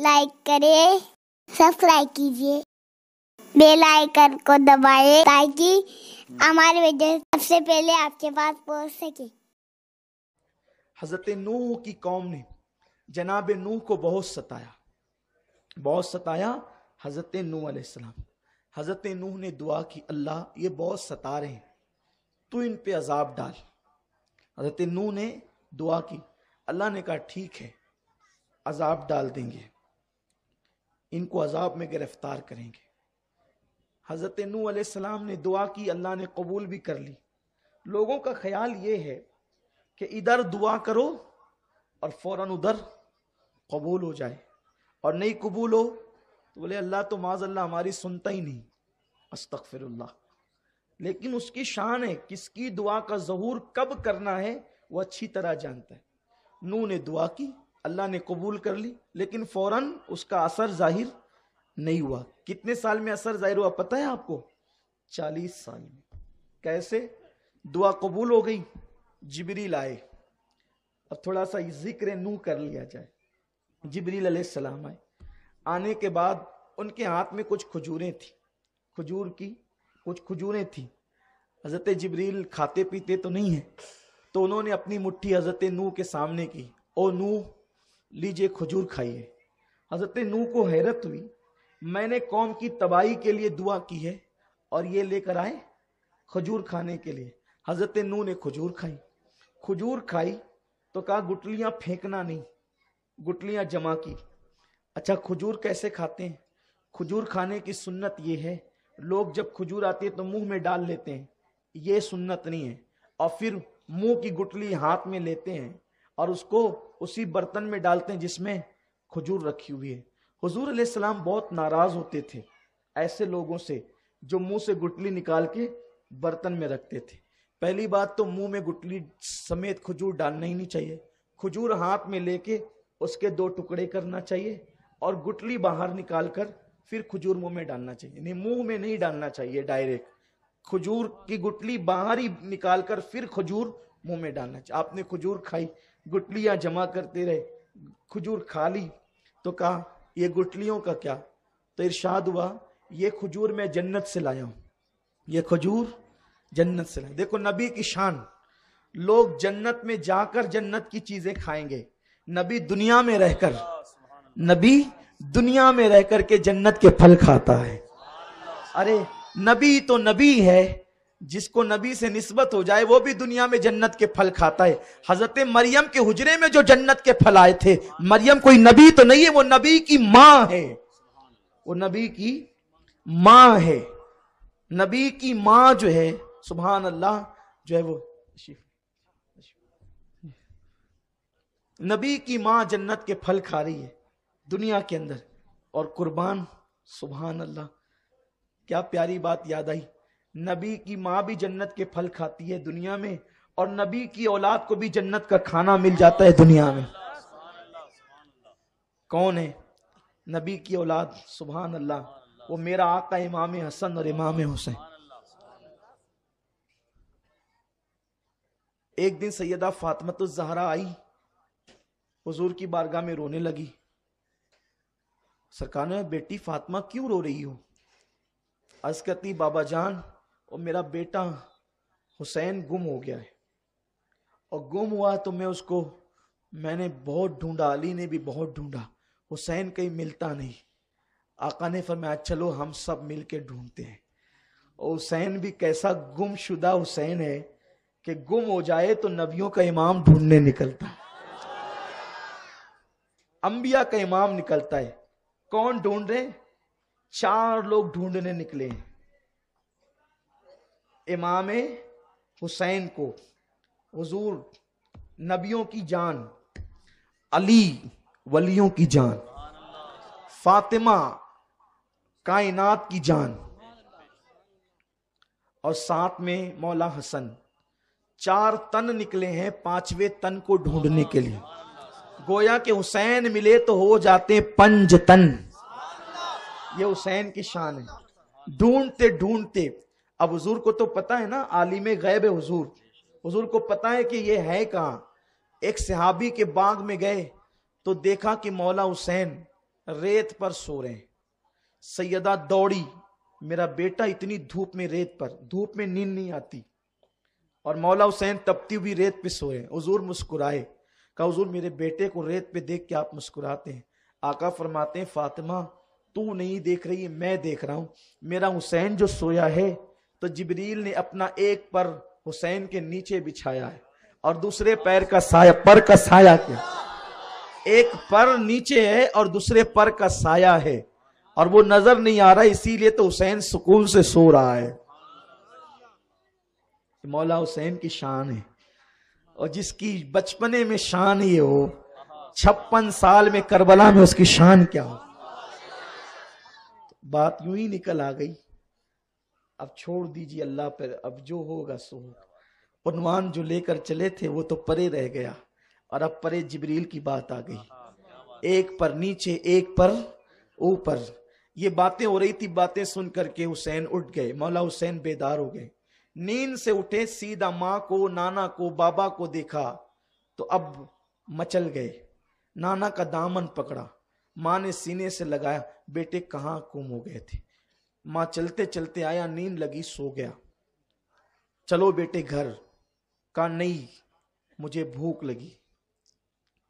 like करें subscribe कीजिए bell icon को दबाएं ताकि हमारे वीडियो सबसे पहले आपके पास पहुंच सके हजरत नूह की कौम ने जनाब नूह को बहुत सताया बहुत सताया हजरत नूह अलैहिस्सलाम हजरत नूह ने दुआ की अल्लाह ये बहुत सता रहे हैं तू इन पे अजाब डाल हजरत नूह ने दुआ की अल्लाह ने कहा ठीक है अजाब डाल देंगे इनको अजाब में गिरफ्तार करेंगे हज़रत नू सलाम ने दुआ की अल्लाह ने कबूल भी कर ली लोगों का ख्याल ये है कि इधर दुआ करो और फ़ौर उधर कबूल हो जाए और नहीं कबूल हो तो बोले अल्लाह तो अल्लाह हमारी सुनता ही नहीं अस्तफ़िर लेकिन उसकी शान है किसकी दुआ का जहूर कब करना है वो अच्छी तरह जानता है नू ने दुआ की अल्लाह ने कबूल कर ली लेकिन फौरन उसका असर जाहिर नहीं हुआ कितने साल में असर जाहिर हुआ पता है आपको चालीस साल में कैसे दुआ कबूल हो गई जिबरील आए अब थोड़ा सा जिक्र नू कर लिया जाए जिबरील सलाम आए आने के बाद उनके हाथ में कुछ खजूरें थी खजूर की कुछ खजूरें थी हजरत जबरील खाते पीते तो नहीं है तो उन्होंने अपनी मुट्ठी हजरत नू के सामने की ओ नू लीजिए खजूर खाइए हजरत नू को हैरत हुई मैंने कौम की तबाही के लिए दुआ की है और ये लेकर आए खजूर खाने के लिए हजरत नू ने खजूर खाई खजूर खाई तो कहा गुटलियां फेंकना नहीं गुटलियां जमा की अच्छा खजूर कैसे खाते हैं खजूर खाने की सुन्नत ये है लोग जब खजूर आती है तो मुंह में डाल लेते हैं ये सुन्नत नहीं है और फिर मुंह की गुटली हाथ में लेते हैं और उसको उसी बर्तन में डालते हैं जिसमें खजूर रखी हुई है हजूर सलाम बहुत नाराज होते थे ऐसे लोगों से जो मुंह से गुटली निकाल के बर्तन में रखते थे पहली बात तो मुंह में गुटली समेत खजूर डालना ही नहीं चाहिए खजूर हाथ में लेके उसके दो टुकड़े करना चाहिए और गुटली बाहर निकाल कर फिर खजूर मुंह में डालना चाहिए नहीं मुंह में नहीं डालना चाहिए डायरेक्ट खजूर की गुटली बाहर ही निकाल कर फिर खजूर मुंह में डालना चाहिए आपने खजूर खाई गुटलियां जमा करते रहे खजूर खा ली तो कहा ये गुटलियों का क्या तो इरशाद हुआ ये खजूर मैं जन्नत से लाया हूं ये खजूर जन्नत से लाया देखो नबी की शान लोग जन्नत में जाकर जन्नत की चीजें खाएंगे नबी दुनिया में रहकर नबी दुनिया में रह के जन्नत के फल खाता है अरे नबी तो नबी है जिसको नबी से निस्बत हो जाए वो भी दुनिया में जन्नत के फल खाता है हजरत मरियम के हुजरे में जो जन्नत के फल आए थे मरियम कोई नबी तो नहीं है वो नबी की माँ है वो नबी की माँ है नबी की माँ जो है सुबहान अल्लाह जो है वो नबी की माँ जन्नत के फल खा रही है दुनिया के अंदर और कुर्बान सुबहान अल्लाह क्या प्यारी बात याद आई नबी की माँ भी जन्नत के फल खाती है दुनिया में और नबी की औलाद को भी जन्नत का खाना मिल जाता है दुनिया में कौन है नबी की औलाद सुबह अल्लाह वो मेरा आका इमाम हसन और इमाम हुसैन एक दिन सैदा फातमत जहरा आई हजूर की बारगाह में रोने लगी सरकार ने बेटी फातिमा क्यों रो रही हो अज बाबा जान और मेरा बेटा हुसैन गुम हो गया है और गुम हुआ तो मैं उसको मैंने बहुत ढूंढा अली ने भी बहुत ढूंढा हुसैन कहीं मिलता नहीं आका ने फरमाया चलो हम सब मिल के ढूंढते हैं और हुसैन भी कैसा गुमशुदा हुसैन है कि गुम हो जाए तो नबियों का इमाम ढूंढने निकलता अंबिया का इमाम निकलता है कौन ढूंढ रहे चार लोग ढूंढने निकले हैं इमाम हुसैन को हजूर नबियों की जान अली वलियों की जान फातिमा कायनात की जान और साथ में मौला हसन चार तन निकले हैं पांचवे तन को ढूंढने के लिए गोया के हुसैन मिले तो हो जाते पंज तन ये हुसैन की शान है ढूंढते ढूंढते अब हजूर को तो पता है ना आलिम गैब हजूर हजूर को पता है कि ये है कहाँ एक सिहाबी के बाग में गए तो देखा कि मौला हुसैन रेत पर सो रहे सैदा दौड़ी मेरा बेटा इतनी धूप में रेत पर धूप में नींद नहीं आती और मौला हुसैन तपती हुई रेत पे सोए हजूर मुस्कुराए कहा हजूर मेरे बेटे को रेत पे देख के आप मुस्कुराते हैं आका फरमाते हैं फातिमा तू नहीं देख रही है मैं देख रहा हूं मेरा हुसैन जो सोया है तो जिबरील ने अपना एक पर हुसैन के नीचे बिछाया है और दूसरे पैर का साया पर का साया क्या एक पर नीचे है और दूसरे पर का साया है और वो नजर नहीं आ रहा इसीलिए तो हुसैन सुकून से सो रहा है मौला हुसैन की शान है और जिसकी बचपने में शान ये हो छप्पन साल में करबला में उसकी शान क्या हो बात यूं ही निकल आ गई अब छोड़ दीजिए अल्लाह पर अब जो होगा सो होगा उनवान जो लेकर चले थे वो तो परे रह गया और अब परे जिबरील की बात आ गई एक पर नीचे एक पर ऊपर ये बातें हो रही थी बातें सुन करके हुसैन उठ गए मौला हुसैन बेदार हो गए नींद से उठे सीधा माँ को नाना को बाबा को देखा तो अब मचल गए नाना का दामन पकड़ा माँ ने सीने से लगाया बेटे कहाँ गुम हो गए थे मां चलते चलते आया नींद लगी सो गया चलो बेटे घर का नहीं मुझे भूख लगी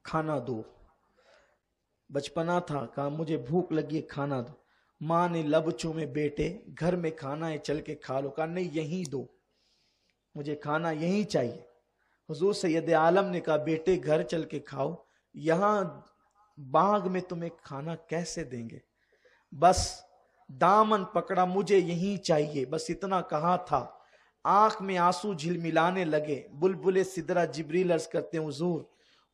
खाना दो बचपना था कहा मुझे भूख लगी है खाना दो माँ ने लब चूमे बेटे घर में खाना है चल के खा लो कहा नहीं यहीं दो मुझे खाना यहीं चाहिए हजूर सैयद आलम ने कहा बेटे घर चल के खाओ यहाँ बाग में तुम्हें खाना कैसे देंगे बस दामन पकड़ा मुझे यही चाहिए बस इतना कहा था आंख में आंसू झिलमिलाने लगे बुलबुले सिदरा जिबरी लर्ज करते हुजूर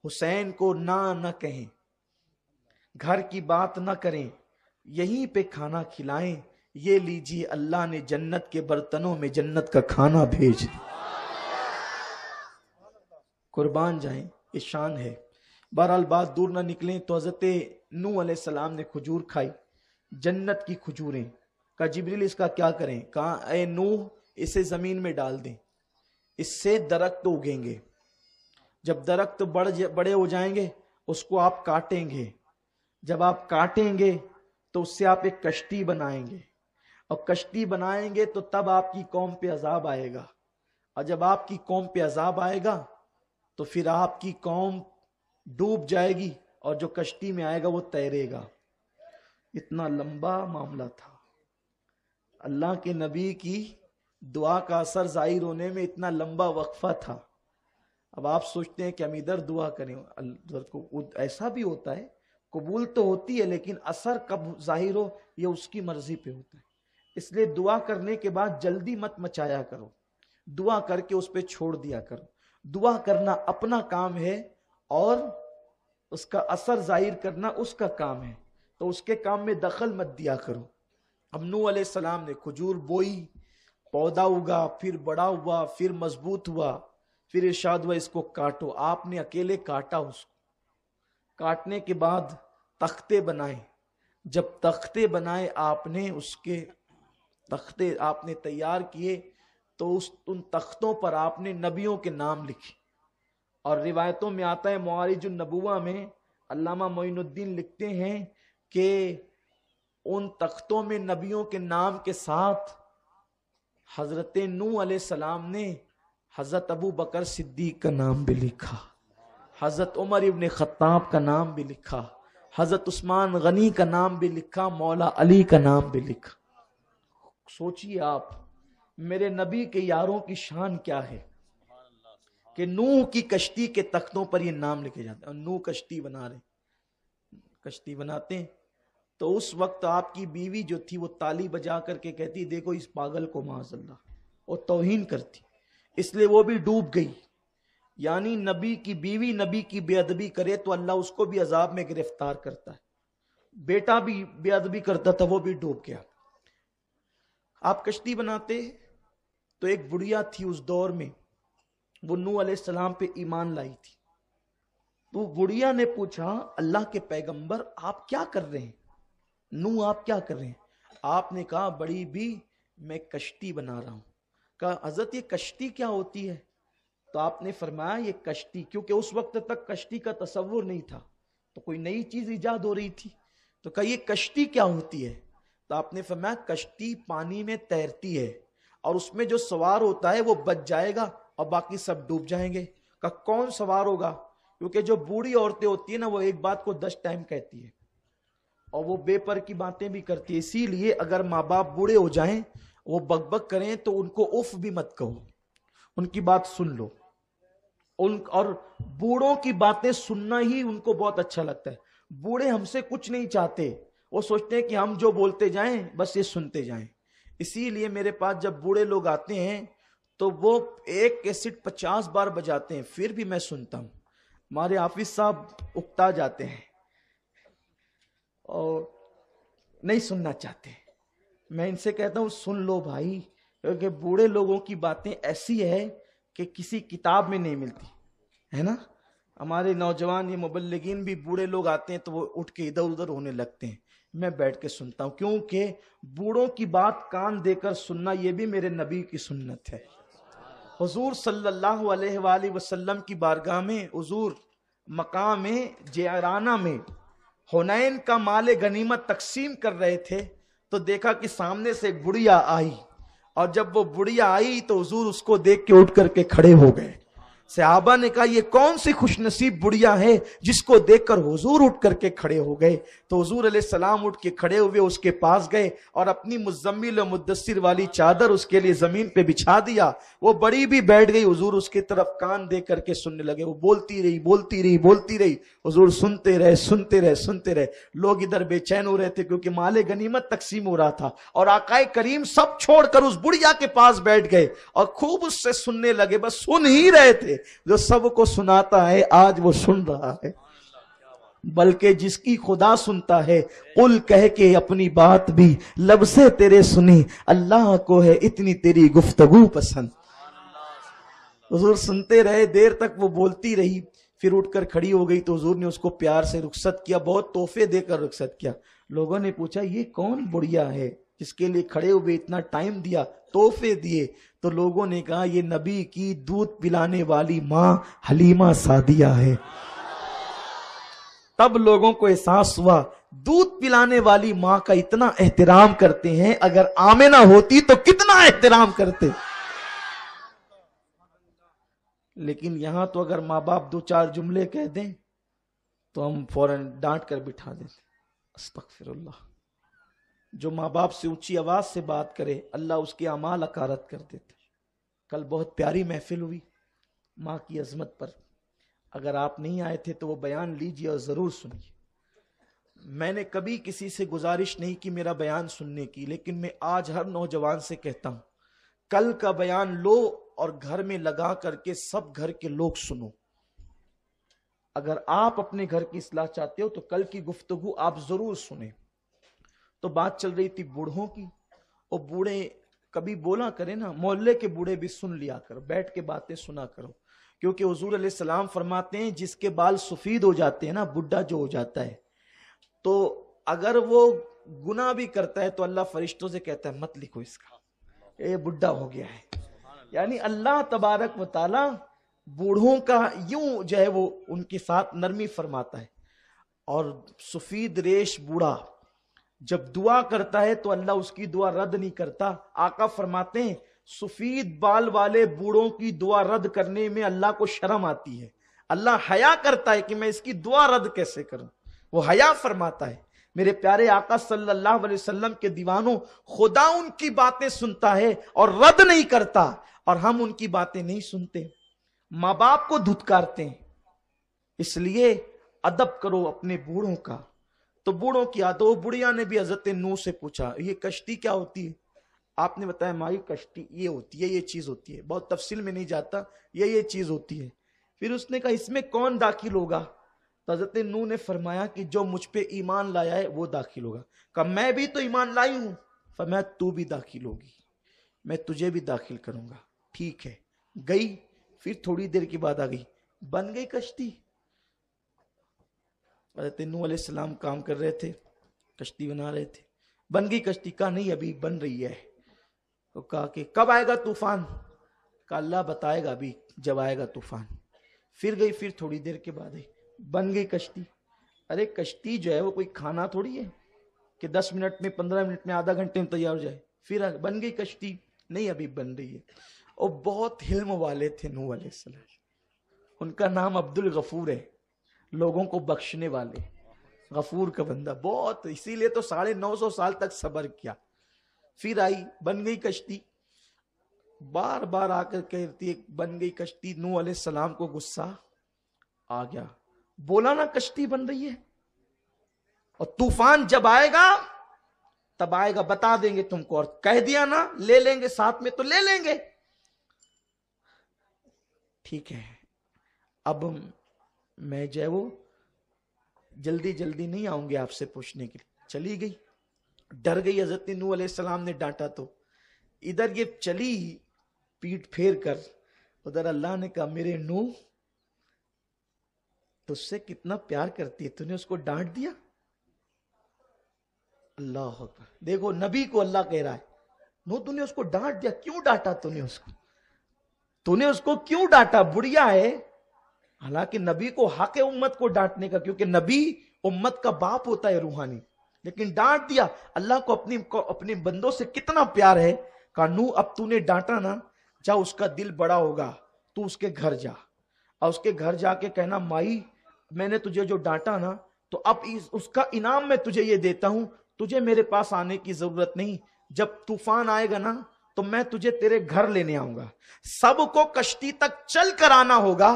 हुसैन को ना न कहें घर की बात न करें यहीं पे खाना खिलाएं ये लीजिए अल्लाह ने जन्नत के बर्तनों में जन्नत का खाना भेज दिया कुर्बान जाए ये शान है बहरहाल बात दूर ना निकले तो हजरत नू सलाम ने खजूर खाई जन्नत की खजूरें का जिब्रिल इसका क्या करें कहा ए नूह इसे जमीन में डाल दें इससे दरख्त तो उगेंगे जब दरख्त बड़ बड़े हो जाएंगे उसको आप काटेंगे जब आप काटेंगे तो उससे आप एक कश्ती बनाएंगे और कश्ती बनाएंगे तो तब आपकी कौम पे अजाब आएगा और जब आपकी कौम पे अजाब आएगा तो फिर आपकी कौम डूब जाएगी और जो कश्ती में आएगा वो तैरेगा इतना लंबा मामला था अल्लाह के नबी की दुआ का असर जाहिर होने में इतना लंबा वक्फा था अब आप सोचते हैं कि हम इधर दुआ करें को ऐसा भी होता है कबूल तो होती है लेकिन असर कब जाहिर हो यह उसकी मर्जी पे होता है इसलिए दुआ करने के बाद जल्दी मत मचाया करो दुआ करके उस पर छोड़ दिया करो दुआ करना अपना काम है और उसका असर जाहिर करना उसका काम है तो उसके काम में दखल मत दिया करो अमनू सलाम ने खजूर बोई पौधा उगा फिर बड़ा हुआ फिर मजबूत हुआ फिर इर्शाद हुआ इसको काटो आपने अकेले काटा उसको काटने के बाद तख्ते बनाए जब तख्ते बनाए आपने उसके तख्ते आपने तैयार किए तो उस उन तख्तों पर आपने नबियों के नाम लिखे और रिवायतों में आता है मुआरज नबुआ में अलामा मोइनुद्दीन लिखते हैं कि उन तख्तों में नबियों के नाम के साथ हजरत नू सलाम ने हजरत अबू बकर सिद्दीक का नाम भी लिखा हजरत उमर इबन खत्ताब का नाम भी लिखा हजरत उस्मान गनी का नाम भी लिखा मौला अली का नाम भी लिखा सोचिए आप मेरे नबी के यारों की शान क्या है कि नूह की कश्ती के तख्तों पर ये नाम लिखे जाते हैं नूह कश्ती बना रहे कश्ती बनाते तो उस वक्त आपकी बीवी जो थी वो ताली बजा करके कहती देखो इस पागल को माजल्ला और तोहीन करती इसलिए वो भी डूब गई यानी नबी की बीवी नबी की बेअदबी करे तो अल्लाह उसको भी अजाब में गिरफ्तार करता है बेटा भी बेअदबी करता था वो भी डूब गया आप कश्ती बनाते तो एक बुढ़िया थी उस दौर में वो नू सलाम पे ईमान लाई थी तो बुढ़िया ने पूछा अल्लाह के पैगंबर आप क्या कर रहे हैं नू आप क्या कर रहे हैं आपने कहा बड़ी भी मैं कश्ती बना रहा हूं कहा हजरत ये कश्ती क्या होती है तो आपने फरमाया ये कश्ती क्योंकि उस वक्त तक कश्ती का तस्वुर नहीं था तो कोई नई चीज ईजाद हो रही थी तो कहा ये कश्ती क्या होती है तो आपने फरमाया कश्ती पानी में तैरती है और उसमें जो सवार होता है वो बच जाएगा और बाकी सब डूब जाएंगे का कौन सवार होगा क्योंकि जो बूढ़ी औरतें होती है ना वो एक बात को दस टाइम कहती है और वो बेपर की बातें भी करती है इसीलिए अगर माँ बाप बूढ़े हो जाएं वो बकबक करें तो उनको उफ भी मत कहो उनकी बात सुन लो उन और बूढ़ों की बातें सुनना ही उनको बहुत अच्छा लगता है बूढ़े हमसे कुछ नहीं चाहते वो सोचते हैं कि हम जो बोलते जाएं बस ये सुनते जाएं इसीलिए मेरे पास जब बूढ़े लोग आते हैं तो वो एक कैसेट पचास बार बजाते हैं फिर भी मैं सुनता हूं हमारे हाफिज साहब उकता जाते हैं और नहीं सुनना चाहते मैं इनसे कहता हूँ सुन लो भाई क्योंकि बूढ़े लोगों की बातें ऐसी है कि किसी किताब में नहीं मिलती है ना हमारे नौजवान ये मुबलगिन भी बूढ़े लोग आते हैं तो वो उठ के इधर उधर होने लगते हैं मैं बैठ के सुनता हूँ क्योंकि बूढ़ों की बात कान देकर सुनना ये भी मेरे नबी की सुन्नत है हजूर सल्ला वसलम की बारगाह में हजूर मकाम जयराना में हुनैन का माल गनीमत तकसीम कर रहे थे तो देखा कि सामने से एक बुढ़िया आई और जब वो बुढ़िया आई तो हजूर उसको देख के उठ करके खड़े हो गए सहाबा ने कहा ये कौन सी खुशनसीब बुढ़िया है जिसको देखकर हुजूर उठ करके खड़े हो गए तो हुजूर सलाम उठ के खड़े हुए उसके पास गए और अपनी मुजम्मिल मुदस्सिर वाली चादर उसके लिए जमीन पे बिछा दिया वो बड़ी भी बैठ गई हुजूर उसके तरफ कान दे करके सुनने लगे वो बोलती रही बोलती रही बोलती रही हुजूर सुनते रहे सुनते रहे सुनते रहे लोग इधर बेचैन हो रहे थे क्योंकि माले गनीमत तकसीम हो रहा था और आकाए करीम सब छोड़कर उस बुढ़िया के पास बैठ गए और खूब उससे सुनने लगे बस सुन ही रहे थे जो जो सबको सुनाता है आज वो सुन रहा है बल्कि जिसकी खुदा सुनता है कुल कह के अपनी बात भी लब से तेरे सुनी अल्लाह को है इतनी तेरी गुफ्तगु पसंद हजूर सुनते रहे देर तक वो बोलती रही फिर उठकर खड़ी हो गई तो हजूर ने उसको प्यार से रुखसत किया बहुत तोहफे देकर रुखसत किया लोगों ने पूछा ये कौन बुढ़िया है जिसके लिए खड़े हुए इतना टाइम दिया तोहफे दिए तो लोगों ने कहा ये नबी की दूध पिलाने वाली माँ हलीमा सादिया है तब लोगों को एहसास हुआ दूध पिलाने वाली माँ का इतना एहतराम करते हैं अगर आमेना होती तो कितना एहतराम करते लेकिन यहां तो अगर माँ बाप दो चार जुमले कह दें तो हम फौरन डांट कर बिठा देते अस्तफिरल्ला जो माँ बाप से ऊंची आवाज से बात करे अल्लाह उसके अमाल अकारत कर देते कल बहुत प्यारी महफिल हुई माँ की अजमत पर अगर आप नहीं आए थे तो वो बयान लीजिए और ज़रूर सुनिए मैंने कभी किसी से गुजारिश नहीं की मेरा बयान सुनने की लेकिन मैं आज हर नौजवान से कहता हूँ कल का बयान लो और घर में लगा करके सब घर के लोग सुनो अगर आप अपने घर की इसलाह चाहते हो तो कल की गुफ्तगु आप जरूर सुने तो बात चल रही थी बूढ़ों की और बूढ़े कभी बोला करे ना मोहल्ले के बूढ़े भी सुन लिया करो बैठ के बातें सुना करो क्योंकि हजूर सलाम फरमाते हैं जिसके बाल सफीद हो जाते हैं ना बुढ़ा जो हो जाता है तो अगर वो गुना भी करता है तो अल्लाह फरिश्तों से कहता है मत लिखो इसका ये बुढ़ा हो गया है यानी अल्लाह तबारक वाली बूढ़ों का यूं जो है वो उनके साथ नरमी फरमाता है और सफीद रेश बूढ़ा जब दुआ करता है तो अल्लाह उसकी दुआ रद्द नहीं करता आका फरमाते हैं सुफीद बाल वाले बूढ़ों की दुआ रद्द करने में अल्लाह को शर्म आती है अल्लाह हया करता है कि मैं इसकी दुआ रद्द कैसे करूं वो हया फरमाता है मेरे प्यारे आका सल्लल्लाहु अलैहि वसल्लम के दीवानों खुदा उनकी बातें सुनता है और रद्द नहीं करता और हम उनकी बातें नहीं सुनते माँ बाप को धुतकारते हैं इसलिए अदब करो अपने बूढ़ों का तो बूढ़ों की आदत तो बुढ़िया ने भी हजरत नू से पूछा ये कश्ती क्या होती है आपने बताया माई कश्ती ये होती है ये चीज होती है बहुत तफसील में नहीं जाता ये ये चीज होती है फिर उसने कहा इसमें कौन दाखिल होगा तो हजरत नू ने फरमाया कि जो मुझ पर ईमान लाया है वो दाखिल होगा कहा मैं भी तो ईमान लाई हूं फरमाया तू भी दाखिल होगी मैं तुझे भी दाखिल करूंगा ठीक है गई फिर थोड़ी देर के बाद आ गई बन गई कश्ती हजरत नू काम कर रहे थे कश्ती बना रहे थे बन गई कश्ती का नहीं अभी बन रही है तो कहा कि कब आएगा तूफान का अल्लाह बताएगा अभी जब आएगा तूफान फिर गई फिर थोड़ी देर के बाद आई बन गई कश्ती अरे कश्ती जो है वो कोई खाना थोड़ी है कि दस मिनट में पंद्रह मिनट में आधा घंटे में तैयार हो जाए फिर बन गई कश्ती नहीं अभी बन रही है और बहुत हिल्म वाले थे नू सलाम उनका नाम अब्दुल गफूर है लोगों को बख्शने वाले गफूर का बंदा बहुत इसीलिए तो साढ़े नौ सौ साल तक सबर किया फिर आई बन गई कश्ती बार बार आकर कहती है बन गई कश्ती नू सलाम को गुस्सा आ गया बोला ना कश्ती बन रही है और तूफान जब आएगा तब आएगा बता देंगे तुमको और कह दिया ना ले लेंगे साथ में तो ले लेंगे ठीक है अब मैं जय वो जल्दी जल्दी नहीं आऊंगी आपसे पूछने के लिए चली गई डर गई हजरत नू सलाम ने डांटा तो इधर ये चली पीठ फेर कर उधर अल्लाह ने कहा मेरे नू तुझसे कितना प्यार करती है तूने उसको डांट दिया अल्लाह देखो नबी को अल्लाह कह रहा है नू तूने उसको डांट दिया क्यों डांटा तूने उसको तूने उसको क्यों डांटा बुढ़िया है हालांकि नबी को हाके उम्मत को डांटने का क्योंकि नबी उम्मत का बाप होता है रूहानी लेकिन डांट दिया अल्लाह को अपनी को अपने बंदों से कितना प्यार है कानू अब तूने डांटा ना जा उसका दिल बड़ा होगा तू उसके घर जा और उसके घर जाके कहना माई मैंने तुझे जो डांटा ना तो अब इस, उसका इनाम मैं तुझे ये देता हूं तुझे मेरे पास आने की जरूरत नहीं जब तूफान आएगा ना तो मैं तुझे तेरे घर लेने आऊंगा सबको कश्ती तक चल कर आना होगा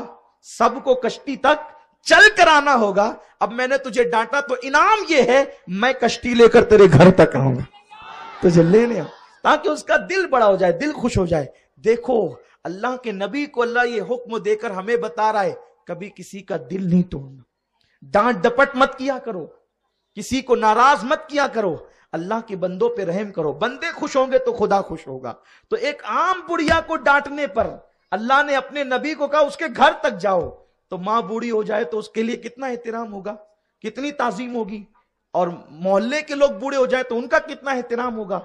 सबको कश्ती तक चल कर आना होगा अब मैंने तुझे डांटा तो इनाम ये है मैं कश्ती लेकर तेरे घर तक आऊंगा तुझे लेने ताकि उसका दिल बड़ा हो जाए दिल खुश हो जाए देखो अल्लाह के नबी को अल्लाह ये हुक्म देकर हमें बता रहा है कभी किसी का दिल नहीं तोड़ना डांट डपट मत किया करो किसी को नाराज मत किया करो अल्लाह के बंदों पे रहम करो बंदे खुश होंगे तो खुदा खुश होगा तो एक आम बुढ़िया को डांटने पर अल्लाह ने अपने नबी को कहा उसके घर तक जाओ तो माँ बूढ़ी हो जाए तो उसके लिए कितना एहतराम होगा कितनी ताजीम होगी और मोहल्ले के लोग बूढ़े हो जाए तो उनका कितना एहतराम होगा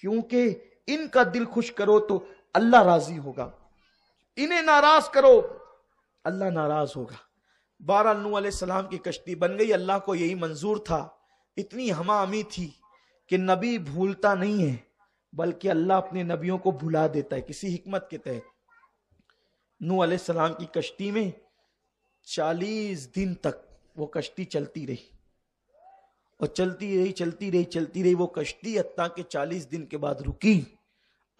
क्योंकि इनका दिल खुश करो तो अल्लाह राजी होगा इन्हें नाराज करो अल्लाह नाराज होगा बारह नू सलाम की कश्ती बन गई अल्लाह को यही मंजूर था इतनी हमामी थी कि नबी भूलता नहीं है बल्कि अल्लाह अपने नबियों को भुला देता है किसी हिकमत के तहत नू सलाम की कश्ती में चालीस दिन तक वो कश्ती चलती रही और चलती रही चलती रही चलती रही वो कश्ती अत्ता के चालीस दिन के बाद रुकी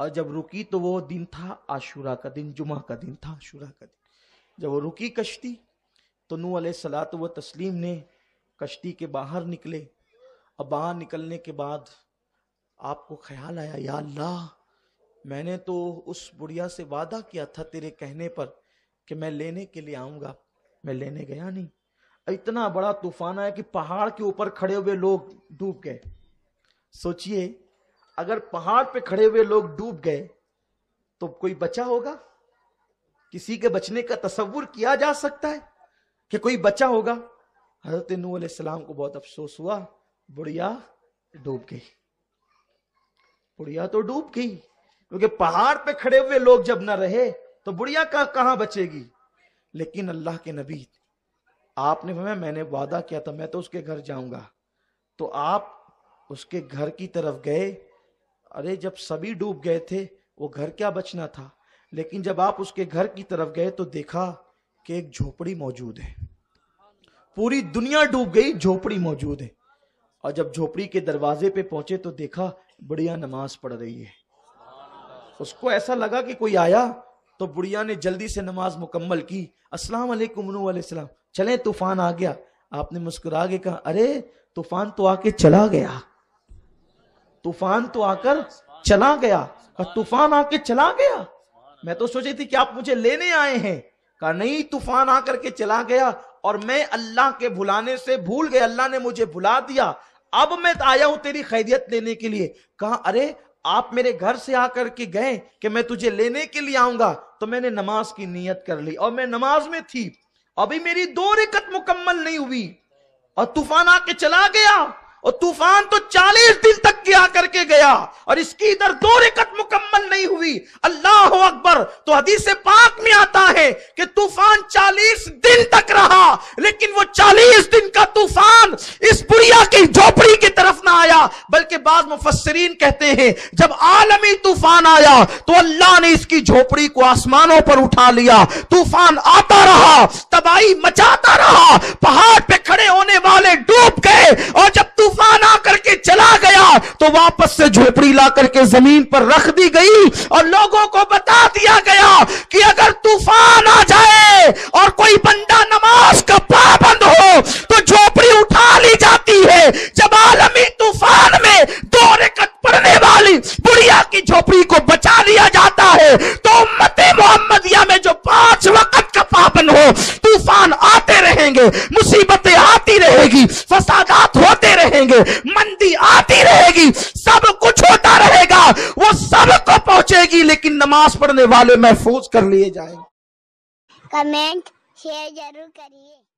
और जब रुकी तो वो दिन था आशूरा का दिन जुमा का दिन था आशूरा का दिन जब वो रुकी कश्ती तो नू सलात व तस्लीम ने कश्ती के बाहर निकले और बाहर निकलने के बाद आपको ख्याल आया या अल्लाह मैंने तो उस बुढ़िया से वादा किया था तेरे कहने पर कि मैं लेने के लिए आऊंगा मैं लेने गया नहीं इतना बड़ा तूफान आया कि पहाड़ के ऊपर खड़े हुए लोग डूब गए सोचिए अगर पहाड़ पे खड़े हुए लोग डूब गए तो कोई बचा होगा किसी के बचने का तस्वुर किया जा सकता है कि कोई बचा होगा हजरत नू सलाम को बहुत अफसोस हुआ बुढ़िया डूब गई बुढ़िया तो डूब गई क्योंकि पहाड़ पे खड़े हुए लोग जब ना रहे तो बुढ़िया का कहां बचेगी लेकिन अल्लाह के नबी आपने हमें मैंने वादा किया था मैं तो उसके घर जाऊंगा तो आप उसके घर की तरफ गए अरे जब सभी डूब गए थे वो घर क्या बचना था लेकिन जब आप उसके घर की तरफ गए तो देखा कि एक झोपड़ी मौजूद है पूरी दुनिया डूब गई झोपड़ी मौजूद है और जब झोपड़ी के दरवाजे पे पहुंचे तो देखा बुढ़िया नमाज पढ़ रही है उसको ऐसा लगा कि कोई आया तो बुढ़िया ने जल्दी से नमाज मुकम्मल की अस्सलाम वालेकुम चले तूफान आ गया आपने मुस्कुरा के कहा अरे तूफान तो आके चला गया तूफान तो आकर चला गया तूफान आके चला गया मैं तो सोची थी कि आप मुझे लेने आए हैं कहा नहीं तूफान आकर के चला गया और मैं अल्लाह के भुलाने से भूल गया अल्लाह ने मुझे भुला दिया अब मैं आया हूं तेरी खैरियत लेने के लिए कहा अरे आप मेरे घर से आकर के गए कि मैं तुझे लेने के लिए आऊंगा तो मैंने नमाज की नीयत कर ली और मैं नमाज में थी अभी मेरी दो रिकत मुकम्मल नहीं हुई और तूफान आके चला गया और तूफान तो चालीस दिन तक गया करके गया और इसकी इधर दो रिकत मुकम्मल नहीं हुई अल्लाह अकबर तो हदीस पाक में आता है कि तूफान चालीस दिन तक रहा लेकिन वो चालीस दिन का तूफान इस बुढ़िया की झोपड़ी की तरफ ना आया बल्कि बाद मुफसरीन कहते हैं जब आलमी तूफान आया तो अल्लाह ने इसकी झोपड़ी को आसमानों पर उठा लिया तूफान आता रहा तबाही मचाता रहा पहाड़ पे खड़े होने वाले डूब गए और जब तूफान तूफान आकर के चला गया तो वापस से झोपड़ी ला करके जमीन पर रख दी गई और लोगों को बता दिया गया कि अगर तूफान आ जाए और कोई बंदा नमाज का पाबंद हो तो झोपड़ी उठा ली जाती है जब आलमी तूफान में दो रिकत पड़ने वाली बुढ़िया की झोपड़ी को बचा लिया जाता है तो उम्मत मोहम्मदिया में जो पांच वक्त का पाबंद हो तूफान आते रहेंगे मुसीबतें आती रहेगी फसाद रहेंगे मंदी आती रहेगी सब कुछ होता रहेगा वो सब को पहुंचेगी लेकिन नमाज पढ़ने वाले महफूज कर लिए जाएंगे कमेंट शेयर जरूर करिए